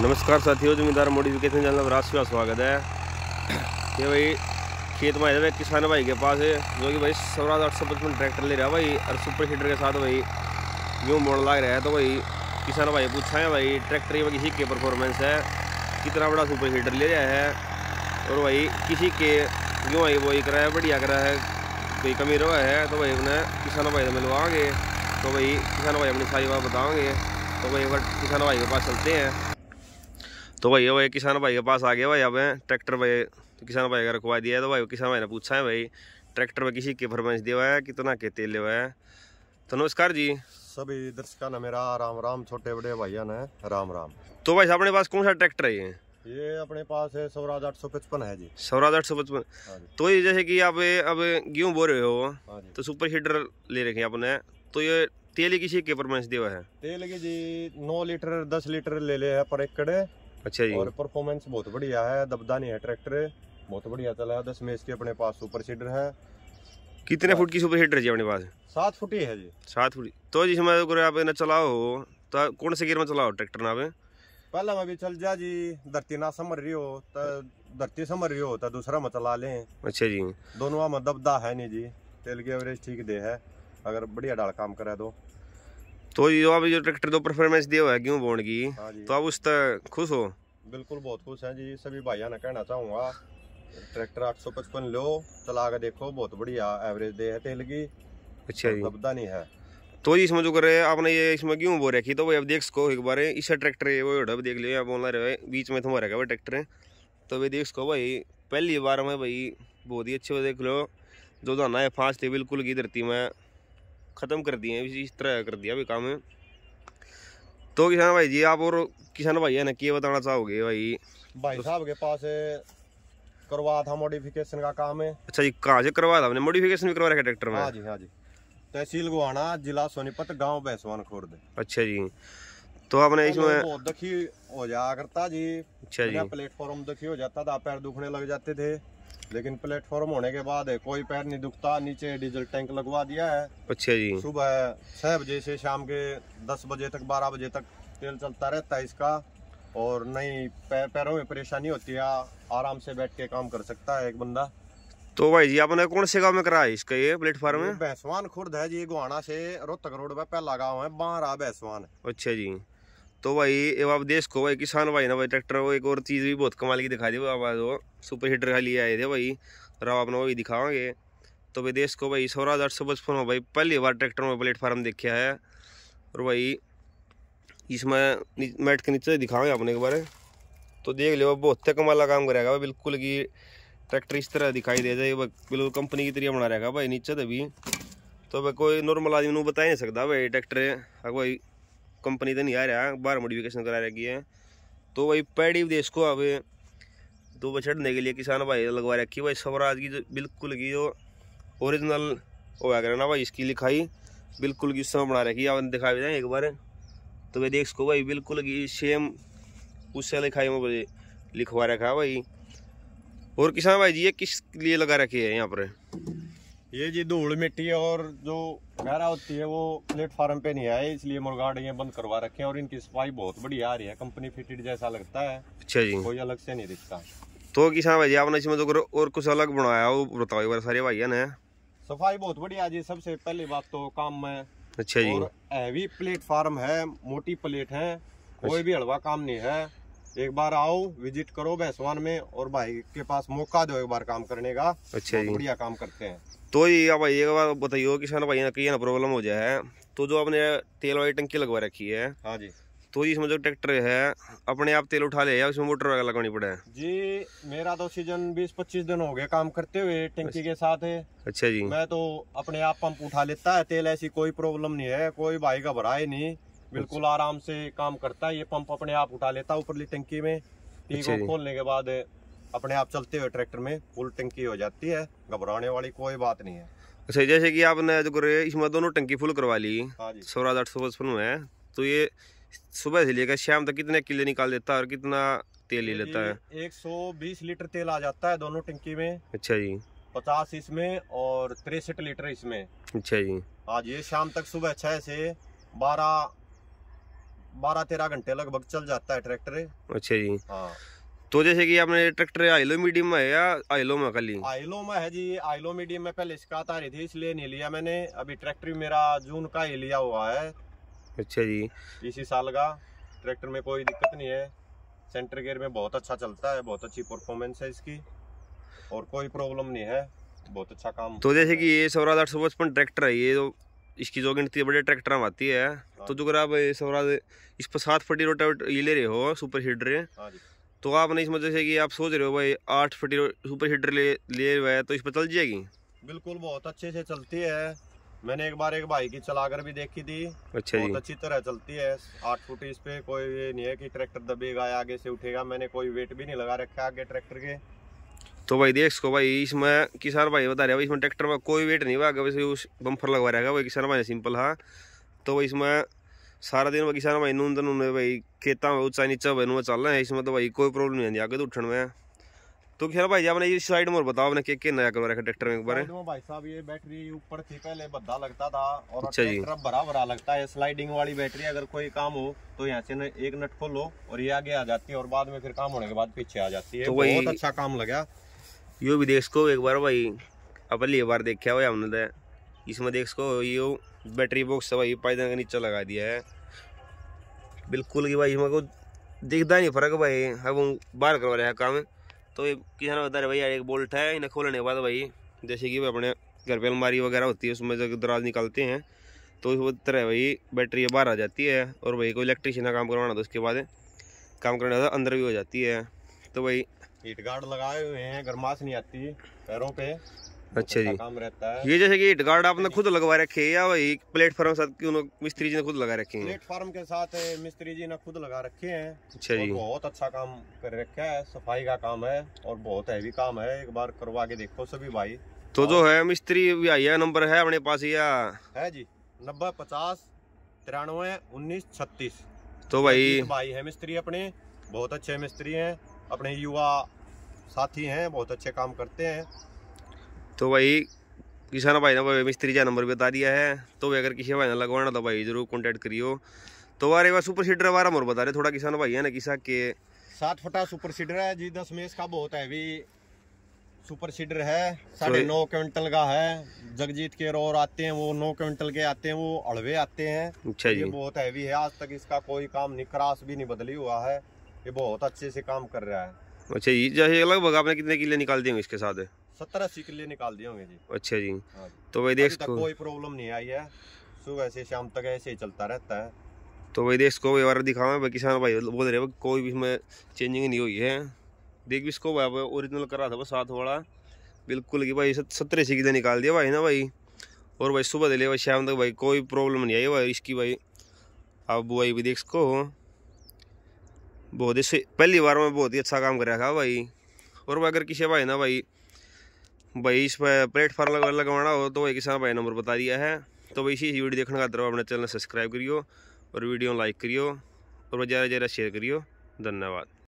नमस्कार साथियों जमींदार मोडिफिकेशन चैनल राशि का स्वागत है ये भाई खेत में आए किसान भाई के पास है जो कि भाई स्वराज आठ सौ पचपन ट्रैक्टर ले रहा है भाई और सुपर हीटर के साथ भाई यूँ मोड़ लग रहा है तो भाई किसान भाई पूछा है भाई ट्रैक्टर की किसी के परफॉर्मेंस है कितना बड़ा सुपर हीटर ले रहा है और भाई किसी के यूँ भाई वही करा है बढ़िया करा है कोई कमी रहा है तो भाई अपने किसानों भाई से मिलवाएंगे तो भाई किसानों भाई अपनी सारी बात बताओगे तो भाई एक बार किसानों भाई के पास चलते हैं तो भाई भाई किसान भाई के पास आ गया भाई अब ट्रैक्टर भाई तो किसान भाई का रखवा दिया तो भाई किसान भाई ने पूछा है भाई ट्रैक्टर में किसी की परमेंस दिया है कितना के तेल हुआ है तो नमस्कार जी सभी दर्शकों ने मेरा राम राम छोटे बड़े भैया ने राम राम तो भाई अपने पास कौन सा ट्रैक्टर है ये ये अपने पास है स्वराज आठ सौ पचपन है जी स्वराज आठ सौ पचपन हाँ तो ये जैसे कि आप अब गेहूँ बो रहे हो हाँ तो सुपर हीटर ले रखे आपने तो ये तेल की किसी के परमेंस दिया है तेल की जी नौ लीटर दस लीटर ले लिया है पर एकड़ अच्छा जी और परफॉर्मेंस बहुत बढ़िया है दबदा नहीं है ट्रैक्टर बहुत बढ़िया चला दस में इसके अपने पास सुपर सीडर है कितने फुट की सुपर सीडर जी अपने पास सात फुट ही है जी सात फुट तो जी हमारे आप ना चलाओ तो कौन से गियर में चलाओ ट्रैक्टर ना पहला में भी चल जा जी धरती ना समर रही हो तो धरती समर रही हो तो दूसरा में चला लें अच्छा जी दोनों में दबदा है नहीं जी तेल की एवरेज ठीक दे है अगर बढ़िया डाल काम करे तो तो यो अब जो ट्रैक्टर तो परफॉर्मेंस दिया हुआ है गेहूँ बोन की हाँ तो आप उस तक खुश हो बिल्कुल बहुत खुश हैं जी सभी भाइयों ने कहना चाहूँगा ट्रैक्टर आठ सौ पचपन लो चला के देखो बहुत बढ़िया एवरेज दे है तेल की अच्छा जी दबदा नहीं है तो जी इसमें जो कर रहे हैं आपने ये इसमें क्यों बो रखी तो भाई अब देख सको एक बार इसे ट्रैक्टर है वो अब देख लियो आप बोला रहे बीच में तुम्हारा क्या ट्रैक्टर है तो भाई देख सको भाई पहली बार में भाई बहुत ही अच्छे से देख लो जो दाना है फास्ट थी बिल्कुल की धरती में ख़त्म कर दिए इस तरह कर दिया भी काम तो किसान भाई जी आप और किसान भाई है क्या बताना चाहोगे भाई भाई तो- साहब के पास करवा था मॉडिफिकेशन का काम है अच्छा जी कहाँ से करवा था मॉडिफिकेशन भी करवा रखा ट्रैक्टर में हाँ जी हाँ जी तहसील गोहाना जिला सोनीपत गांव बैसवान खुर्द अच्छा जी तो आपने हाँ इसमें दुखी हो जा करता जी अच्छा जी प्लेटफॉर्म दुखी हो जाता था पैर दुखने लग जाते थे लेकिन प्लेटफॉर्म होने के बाद कोई पैर नहीं दुखता नीचे डीजल टैंक लगवा दिया है अच्छा जी सुबह छह बजे से शाम के दस बजे तक बारह बजे तक तेल चलता रहता है इसका और नहीं पैरों में परेशानी होती है आराम से बैठ के काम कर सकता है एक बंदा तो भाई जी आपने कौन से गाँव में कराया इसका ये प्लेटफॉर्म भैंसवान खुर्द है जी गुआना से रोहतक रोड पर पहला गाँव है बारह भैंसवान अच्छा जी तो भाई अब आप देश को भाई किसान भाई ना भाई ट्रैक्टर वो एक और चीज़ भी बहुत कमाल की दिखा दी आप वो सुपर हीटर खाली आए थे भाई और आप आपने वो भी दिखाओगे तो भाई देश को भाई सौराज आठ सौ पचपन हो भाई पहली बार ट्रैक्टर में प्लेटफार्म देखा है और भाई इसमें मैट के नीचे दिखाओगे आपने एक बार तो देख लियो बहुत कमाल काम करेगा भाई बिल्कुल की ट्रैक्टर इस तरह दिखाई दे जाए बिल्कुल कंपनी की तरह बना रहेगा भाई नीचे तभी तो भाई कोई नॉर्मल आदमी ही नहीं सकता भाई ट्रैक्टर भाई कंपनी तो नहीं आ रहा बाहर मोडिफिकेशन करा रखी है तो भाई पैडी देश को अब दो छड़ने के लिए किसान भाई लगवा रखी भाई स्वराज की जो बिल्कुल की जो ओरिजिनल होया करे ना भाई इसकी लिखाई बिल्कुल की समय बना रखी आपने दिखा भी दें एक बार तो भाई देख सको भाई बिल्कुल की सेम उससे लिखाई में लिखवा रखा भाई और किसान भाई जी ये किस लिए लगा रखी है यहाँ पर ये जी धूल मिट्टी और जो गहरा होती है वो प्लेटफार्म पे नहीं आए इसलिए मुर्गाड ये बंद करवा रखे हैं और इनकी सफाई बहुत बढ़िया आ रही है कंपनी फिटेड जैसा लगता है अच्छा जी कोई अलग से नहीं दिखता तो किसान भाई आपने इसमें तो और कुछ अलग बनाया वो बताओ एक बार सारे भाई ने सफाई बहुत बढ़िया जी सबसे पहली बात तो काम में अच्छा जी हैवी प्लेटफार्म है मोटी प्लेट है कोई अच्छा। भी हलवा काम नहीं है एक बार आओ विजिट करो भैंसवान में और भाई के पास मौका दो एक बार काम करने का अच्छा जी बढ़िया काम करते हैं तो ये अब एक बार बताइए किसान भाई ना कहीं ना प्रॉब्लम हो जाए तो जो आपने तेल वाली टंकी लगवा रखी है हाँ जी तो ये इसमें जो ट्रैक्टर है अपने आप तेल उठा ले या उसमें मोटर वगैरह लगानी पड़े जी मेरा तो सीजन 20-25 दिन हो गए काम करते हुए टंकी के साथ है अच्छा जी मैं तो अपने आप पंप उठा लेता है तेल ऐसी कोई प्रॉब्लम नहीं है कोई भाई घबराए नहीं बिल्कुल आराम से काम करता है ये पंप अपने आप उठा लेता है ऊपरली टंकी में टी अच्छा को खोलने के बाद अपने आप चलते हुए ट्रैक्टर में फुल टंकी हो जाती है घबराने वाली कोई बात नहीं है अच्छा जैसे कि आपने जो करे इसमें दोनों टंकी फुल करवा ली हाँ स्वराज आठ सौ पचपन में तो ये सुबह से लेकर शाम तक कितने किले निकाल देता है और कितना तेल ले लेता है एक सौ बीस लीटर तेल आ जाता है दोनों टंकी में अच्छा जी पचास इसमें और तिरसठ लीटर इसमें अच्छा जी आज ये शाम तक सुबह छः से बारह बारह तेरह घंटे लगभग चल जाता है ट्रैक्टर अच्छा जी हाँ तो जैसे कि आपने ट्रैक्टर आइलो मीडियम में है या आइलो में खाली आइलो में है जी आइलो मीडियम में पहले शिकायत आ रही थी इसलिए नहीं लिया मैंने अभी ट्रैक्टर मेरा जून का ही लिया हुआ है अच्छा जी इसी साल का ट्रैक्टर में कोई दिक्कत नहीं है सेंटर गेयर में बहुत अच्छा चलता है बहुत अच्छी परफॉर्मेंस है इसकी और कोई प्रॉब्लम नहीं है बहुत अच्छा काम तो जैसे कि ये सौराज आठ सौ पचपन ट्रैक्टर है ये तो इसकी जो गिनती बड़े ट्रैक्टर में आती है हाँ तो जो आप स्वराज इस पर सात फटी रोटा ये ले रहे हो सुपर हीटर हाँ तो आप नहीं समझ रहे कि आप सोच रहे हो भाई आठ फटी सुपर हीटर ले ले हुआ है तो इस पर चल जाएगी बिल्कुल बहुत अच्छे से चलती है मैंने एक बार एक भाई की चलाकर भी देखी थी अच्छा बहुत अच्छी तरह चलती है आठ फुट इस पे कोई ये नहीं है कि ट्रैक्टर दबेगा आगे से उठेगा मैंने कोई वेट भी नहीं लगा रखा आगे ट्रैक्टर के तो भाई देख सको भाई इसमें किसान भाई बता रहे भाई इसमें ट्रैक्टर में कोई वेट नहीं हुआ वैसे उस बम्फर लगवा रहेगा भाई किसान भाई सिंपल हाँ तो भाई इसमें सारा दिन भाई किसान भाई नून तनून भाई खेता में ऊंचा नीचा भाई नुआ चल रहे हैं इसमें तो भाई कोई प्रॉब्लम नहीं आगे तो उठन में तो खेल भाई आपने इस साइड में बताओ आपने क्या क्या नया करवा रखा ट्रैक्टर में एक बार भाई साहब ये बैटरी ऊपर थी पहले बद्दा लगता था और अच्छा जी भरा भरा लगता है स्लाइडिंग वाली बैटरी अगर कोई काम हो तो यहाँ से एक नट खोलो और ये आगे आ जाती है और बाद में फिर काम होने के बाद पीछे आ जाती है तो बहुत अच्छा काम लगा यो देख को एक बार भाई अपन ये बार देखा भाई हमने तो इसमें देख सको यो बैटरी बॉक्स भाई पायदान के नीचे लगा दिया है बिल्कुल कि भाई इसमें को दिखता नहीं फर्क भाई अब बाहर करवा रहे हैं काम तो ये किसान बता रहे भाई यार एक बोल्ट है इन्हें खोलने के बाद भाई जैसे कि अपने घर पर अलमारी वगैरह होती है उसमें जो दराज निकालते हैं तो उस तरह भाई बैटरी बाहर आ जाती है और भाई कोई इलेक्ट्रिशियन का काम करवाना तो उसके बाद काम करने अंदर भी हो जाती है तो भाई हीट गार्ड लगाए हुए हैं गर्माश नहीं आती पैरों पे अच्छा जी काम रहता है ये जैसे कि हीट गार्ड आपने खुद लगवा रखे है या वही प्लेटफॉर्म साथ मिस्त्री जी ने खुद लगा रखे हैं प्लेटफॉर्म के साथ मिस्त्री जी ने खुद लगा रखे हैं अच्छा जी बहुत अच्छा काम कर रखा है सफाई का काम है और बहुत हैवी काम है एक बार करवा के देखो सभी भाई तो जो है मिस्त्री भैया नंबर है अपने पास या है जी नब्बे पचास तिरानवे उन्नीस छत्तीस तो भाई भाई है मिस्त्री अपने बहुत अच्छे मिस्त्री हैं अपने युवा साथी हैं बहुत अच्छे काम करते हैं तो भाई किसान भाई ने भाई मिस्त्री का नंबर बता दिया है तो भाई अगर किसी भाई ने लगवाना तो भाई जरूर कॉन्टैक्ट करियो तो अरे वह सुपर सीडर वारा मोर बता रहे थोड़ा किसान भाई है ना किसा के सात फटा सुपर सीडर है जी दस मेस का बहुत है सुपर सीडर है तो साढ़े नौ क्विंटल का है जगजीत के रोर आते हैं वो नौ क्विंटल के आते हैं वो अड़वे आते हैं अच्छा ये बहुत हैवी है आज तक इसका कोई काम निकरास भी नहीं बदली हुआ है ये बहुत अच्छे से काम कर रहा है अच्छा जी जैसे लगभग आपने कितने किले निकाल दिए होंगे इसके साथ सत्तर अस्सी किले निकाल दिए होंगे जी अच्छा जी हाँ तो वही देख सकते कोई प्रॉब्लम नहीं आई है सुबह से शाम तक ऐसे ही चलता रहता है तो वही देख देश को व्यवहार दिखावा किसान भाई बोल रहे कोई भी इसमें चेंजिंग नहीं हुई है देख भी इसको भाई ओरिजिनल करा था वो साथ वाला बिल्कुल कि भाई सत्तर अस्सी किले निकाल दिया भाई ना भाई और भाई सुबह दे लिया भाई शाम तक भाई कोई प्रॉब्लम नहीं आई भाई इसकी भाई आप भाई भी देख सको बहुत ही पहली बार में बहुत ही अच्छा काम कर रखा भाई और अगर किसी भाई ना भाई भाई इस पर प्लेटफॉर्म लग, लगवाना हो तो भाई किसान भाई नंबर बता दिया है तो भाई इसी वीडियो देखने का तरफ अपना चैनल सब्सक्राइब करियो और वीडियो लाइक करियो और ज़्यादा ज़्यादा शेयर करियो धन्यवाद